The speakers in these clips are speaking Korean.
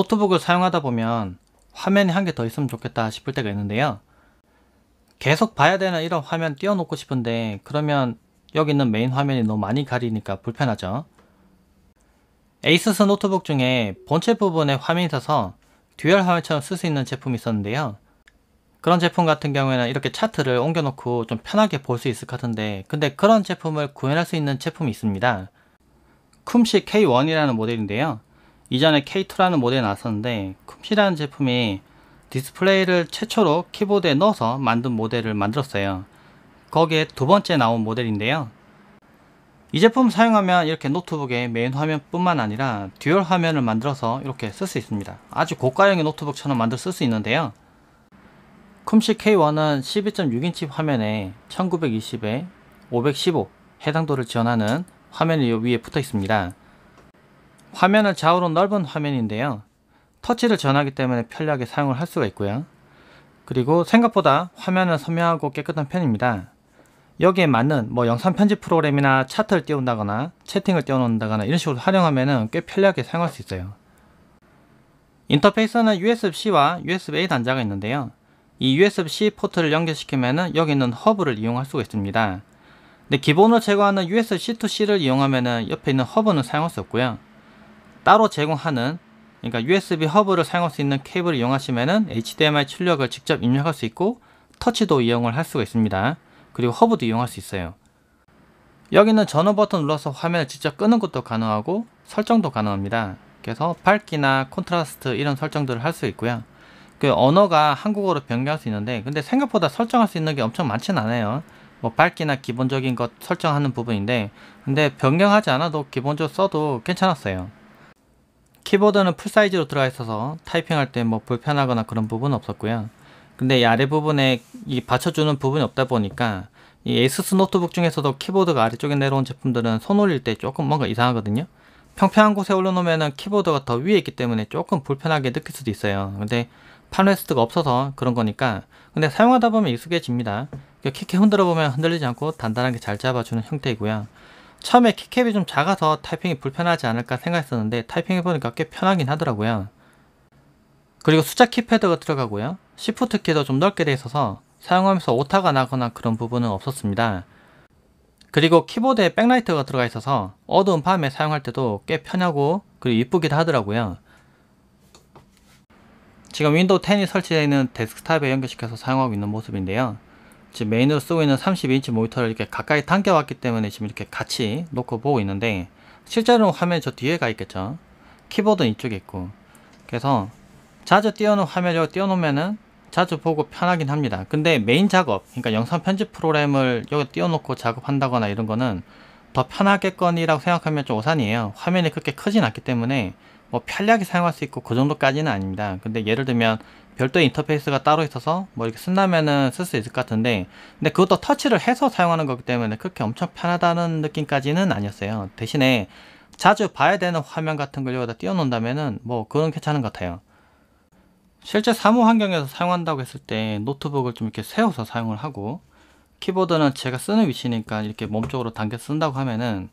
노트북을 사용하다 보면 화면이 한 개 더 있으면 좋겠다 싶을 때가 있는데요 계속 봐야 되는 이런 화면 띄워놓고 싶은데 그러면 여기 있는 메인 화면이 너무 많이 가리니까 불편하죠 에이수스 노트북 중에 본체 부분에 화면이 있어서 듀얼 화면처럼 쓸 수 있는 제품이 있었는데요 그런 제품 같은 경우에는 이렇게 차트를 옮겨놓고 좀 편하게 볼 수 있을 것 같은데 근데 그런 제품을 구현할 수 있는 제품이 있습니다 쿰시 K1이라는 모델인데요 이전에 K2라는 모델이 나왔었는데 쿰시라는 제품이 디스플레이를 최초로 키보드에 넣어서 만든 모델을 만들었어요. 거기에 두 번째 나온 모델인데요. 이 제품 사용하면 이렇게 노트북의 메인 화면뿐만 아니라 듀얼 화면을 만들어서 이렇게 쓸 수 있습니다. 아주 고가형의 노트북처럼 만들쓸수 있는데요. 쿰시 K1은 12.6인치 화면에 1920에 515해당도를 지원하는 화면이 위에 붙어 있습니다. 화면은 좌우로 넓은 화면인데요. 터치를 전하기 때문에 편리하게 사용을 할 수가 있고요. 그리고 생각보다 화면은 선명하고 깨끗한 편입니다. 여기에 맞는 뭐 영상 편집 프로그램이나 차트를 띄운다거나 채팅을 띄워놓는다거나 이런 식으로 활용하면 꽤 편리하게 사용할 수 있어요. 인터페이스는 USB-C와 USB-A 단자가 있는데요. 이 USB-C 포트를 연결시키면 여기 있는 허브를 이용할 수가 있습니다. 근데 기본으로 제거하는 USB-C2C를 이용하면 옆에 있는 허브는 사용할 수 없고요. 따로 제공하는 그러니까 USB 허브를 사용할 수 있는 케이블을 이용하시면 HDMI 출력을 직접 입력할 수 있고 터치도 이용을 할 수가 있습니다. 그리고 허브도 이용할 수 있어요. 여기는 전원 버튼 눌러서 화면을 직접 끄는 것도 가능하고 설정도 가능합니다. 그래서 밝기나 콘트라스트 이런 설정들을 할 수 있고요. 그 언어가 한국어로 변경할 수 있는데 근데 생각보다 설정할 수 있는 게 엄청 많진 않아요. 뭐 밝기나 기본적인 것 설정하는 부분인데 근데 변경하지 않아도 기본적으로 써도 괜찮았어요. 키보드는 풀사이즈로 들어가 있어서 타이핑할 때 뭐 불편하거나 그런 부분은 없었고요. 근데 이 아래 부분에 이 받쳐주는 부분이 없다 보니까 이 ASUS 노트북 중에서도 키보드가 아래쪽에 내려온 제품들은 손 올릴 때 조금 뭔가 이상하거든요. 평평한 곳에 올려놓으면 키보드가 더 위에 있기 때문에 조금 불편하게 느낄 수도 있어요. 근데 판레스트가 없어서 그런 거니까 근데 사용하다 보면 익숙해집니다. 그러니까 키렇 흔들어 보면 흔들리지 않고 단단하게 잘 잡아주는 형태이고요. 처음에 키캡이 좀 작아서 타이핑이 불편하지 않을까 생각했었는데 타이핑해보니까 꽤 편하긴 하더라고요. 그리고 숫자 키패드가 들어가고요. 시프트 키도 좀 넓게 돼 있어서 사용하면서 오타가 나거나 그런 부분은 없었습니다. 그리고 키보드에 백라이트가 들어가 있어서 어두운 밤에 사용할 때도 꽤 편하고 그리고 이쁘기도 하더라고요. 지금 윈도우 10이 설치되어 있는 데스크탑에 연결시켜서 사용하고 있는 모습인데요. 지금 메인으로 쓰고 있는 32인치 모니터를 이렇게 가까이 당겨왔기 때문에 지금 이렇게 같이 놓고 보고 있는데 실제로 화면 이저 뒤에 가 있겠죠 키보드 는 이쪽에 있고 그래서 자주 띄워놓은 화면을 띄워놓으면은 자주 보고 편하긴 합니다 근데 메인 작업 그러니까 영상 편집 프로그램을 여기 띄워놓고 작업한다거나 이런 거는 더 편하겠거니라고 생각하면 좀 오산이에요 화면이 그렇게 크진 않기 때문에 뭐 편리하게 사용할 수 있고 그 정도까지는 아닙니다 근데 예를 들면 별도의 인터페이스가 따로 있어서 뭐 이렇게 쓴다면은 쓸 수 있을 것 같은데 근데 그것도 터치를 해서 사용하는 거기 때문에 그렇게 엄청 편하다는 느낌까지는 아니었어요 대신에 자주 봐야 되는 화면 같은 걸 여기다 띄워놓는다면은 뭐 그건 괜찮은 것 같아요 실제 사무 환경에서 사용한다고 했을 때 노트북을 좀 이렇게 세워서 사용을 하고 키보드는 제가 쓰는 위치니까 이렇게 몸쪽으로 당겨 쓴다고 하면은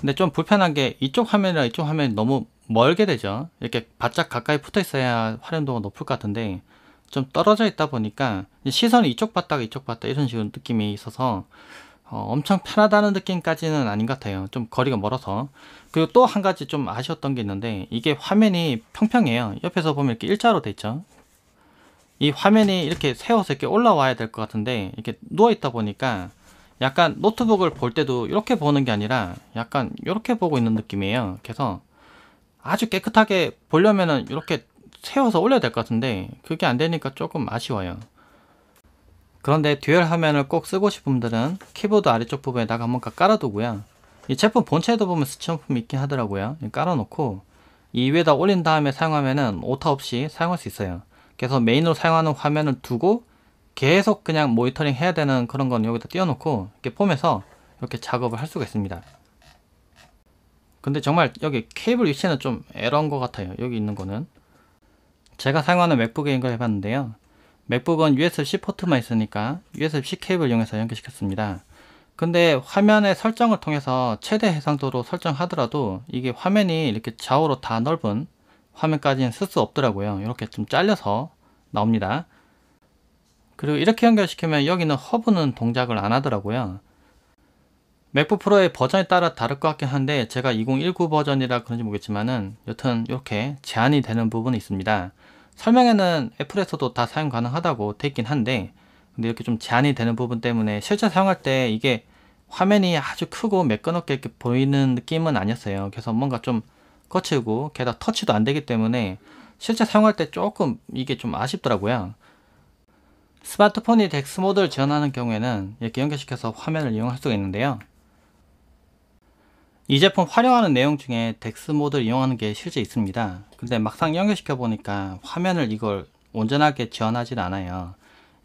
근데 좀 불편한 게 이쪽 화면이랑 이쪽 화면이 너무 멀게 되죠. 이렇게 바짝 가까이 붙어 있어야 활용도가 높을 것 같은데 좀 떨어져 있다 보니까 시선이 이쪽 봤다가 이쪽 봤다 이런 식으로 느낌이 있어서 어, 엄청 편하다는 느낌까지는 아닌 것 같아요. 좀 거리가 멀어서. 그리고 또 한 가지 좀 아쉬웠던 게 있는데 이게 화면이 평평해요. 옆에서 보면 이렇게 일자로 돼 있죠. 이 화면이 이렇게 세워서 이렇게 올라와야 될 것 같은데 이렇게 누워 있다 보니까 약간 노트북을 볼 때도 이렇게 보는 게 아니라 약간 이렇게 보고 있는 느낌이에요. 그래서 아주 깨끗하게 보려면은 이렇게 세워서 올려야 될 것 같은데 그게 안 되니까 조금 아쉬워요 그런데 듀얼 화면을 꼭 쓰고 싶은 분들은 키보드 아래쪽 부분에다가 뭔가 깔아두고요 이 제품 본체도 보면 스티로폼이 있긴 하더라고요 깔아놓고 이 위에다 올린 다음에 사용하면은 오타 없이 사용할 수 있어요 그래서 메인으로 사용하는 화면을 두고 계속 그냥 모니터링 해야 되는 그런 건 여기다 띄워놓고 이렇게 폼에서 이렇게 작업을 할 수가 있습니다 근데 정말 여기 케이블 위치는 좀 에러인 것 같아요 여기 있는 거는 제가 사용하는 맥북에 연결 해봤는데요 맥북은 USB-C 포트만 있으니까 USB-C 케이블 이용해서 연결시켰습니다 근데 화면의 설정을 통해서 최대 해상도로 설정하더라도 이게 화면이 이렇게 좌우로 다 넓은 화면까지는 쓸 수 없더라고요 이렇게 좀 잘려서 나옵니다 그리고 이렇게 연결시키면 여기는 허브는 동작을 안 하더라고요 맥북 프로의 버전에 따라 다를 것 같긴 한데 제가 2019 버전이라 그런지 모르겠지만은 여튼 이렇게 제한이 되는 부분이 있습니다. 설명에는 애플에서도 다 사용 가능하다고 돼 있긴 한데 근데 이렇게 좀 제한이 되는 부분 때문에 실제 사용할 때 이게 화면이 아주 크고 매끈하게 이렇게 보이는 느낌은 아니었어요. 그래서 뭔가 좀 거칠고 게다가 터치도 안 되기 때문에 실제 사용할 때 조금 이게 좀 아쉽더라고요. 스마트폰이 덱스 모드를 지원하는 경우에는 이렇게 연결시켜서 화면을 이용할 수가 있는데요. 이 제품 활용하는 내용 중에 덱스 모드를 이용하는 게 실제 있습니다 근데 막상 연결시켜 보니까 화면을 이걸 온전하게 지원하진 않아요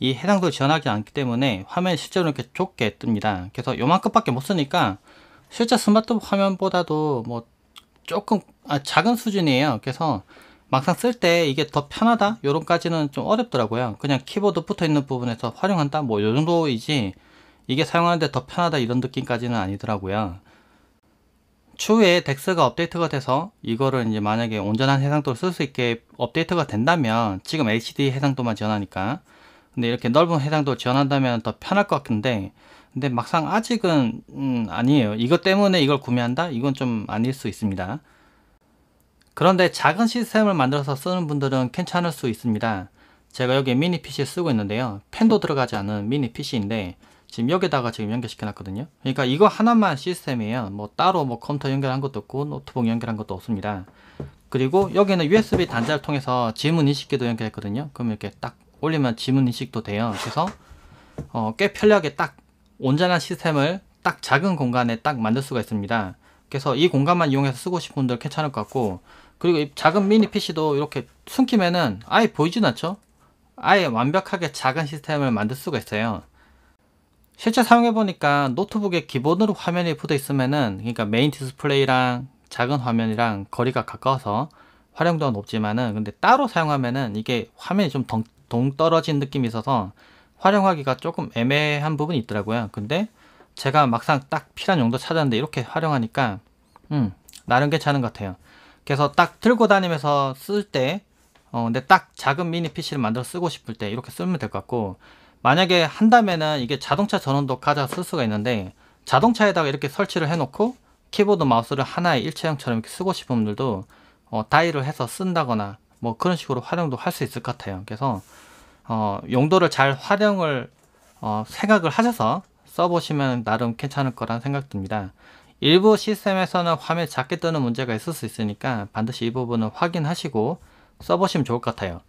이 해상도 지원하지 않기 때문에 화면이 실제로 이렇게 좁게 뜹니다 그래서 요만큼밖에 못 쓰니까 실제 스마트 화면보다도 뭐 조금 아, 작은 수준이에요 그래서 막상 쓸 때 이게 더 편하다 요런까지는 좀 어렵더라고요 그냥 키보드 붙어있는 부분에서 활용한다 뭐 요정도이지 이게 사용하는데 더 편하다 이런 느낌까지는 아니더라고요 추후에 덱스가 업데이트가 돼서 이거를 이제 만약에 온전한 해상도를 쓸 수 있게 업데이트가 된다면 지금 HD 해상도만 지원하니까 근데 이렇게 넓은 해상도 지원한다면 더 편할 것 같은데 근데 막상 아직은 음, 아니에요 이것 때문에 이걸 구매한다 이건 좀 아닐 수 있습니다 그런데 작은 시스템을 만들어서 쓰는 분들은 괜찮을 수 있습니다 제가 여기 미니 PC 쓰고 있는데요 펜도 들어가지 않은 미니 PC인데 지금 여기다가 지금 연결시켜 놨거든요 그러니까 이거 하나만 시스템이에요 뭐 따로 뭐 컴퓨터 연결한 것도 없고 노트북 연결한 것도 없습니다 그리고 여기는 USB 단자를 통해서 지문 인식기도 연결했거든요 그럼 이렇게 딱 올리면 지문 인식도 돼요 그래서 어, 꽤 편리하게 딱 온전한 시스템을 딱 작은 공간에 딱 만들 수가 있습니다 그래서 이 공간만 이용해서 쓰고 싶은 분들 괜찮을 것 같고 그리고 이 작은 미니 PC도 이렇게 숨기면은 아예 보이진 않죠 아예 완벽하게 작은 시스템을 만들 수가 있어요 실제 사용해보니까 노트북의 기본으로 화면이 붙어있으면은 그러니까 메인 디스플레이랑 작은 화면이랑 거리가 가까워서 활용도가 높지만은 근데 따로 사용하면은 이게 화면이 좀 덩, 동떨어진 느낌이 있어서 활용하기가 조금 애매한 부분이 있더라고요 근데 제가 막상 딱 필요한 용도 찾았는데 이렇게 활용하니까 음 나름 괜찮은 것 같아요 그래서 딱 들고 다니면서 쓸 때 어, 근데 딱 작은 미니 PC를 만들어 쓰고 싶을 때 이렇게 쓰면 될 것 같고 만약에 한다면은 이게 자동차 전원도 가져 쓸 수가 있는데 자동차에다가 이렇게 설치를 해놓고 키보드 마우스를 하나의 일체형처럼 이렇게 쓰고 싶은 분들도 어, 다이를 해서 쓴다거나 뭐 그런 식으로 활용도 할 수 있을 것 같아요. 그래서 어, 용도를 잘 활용을 어, 생각을 하셔서 써보시면 나름 괜찮을 거란 생각 듭니다. 일부 시스템에서는 화면 작게 뜨는 문제가 있을 수 있으니까 반드시 이 부분은 확인하시고 써보시면 좋을 것 같아요.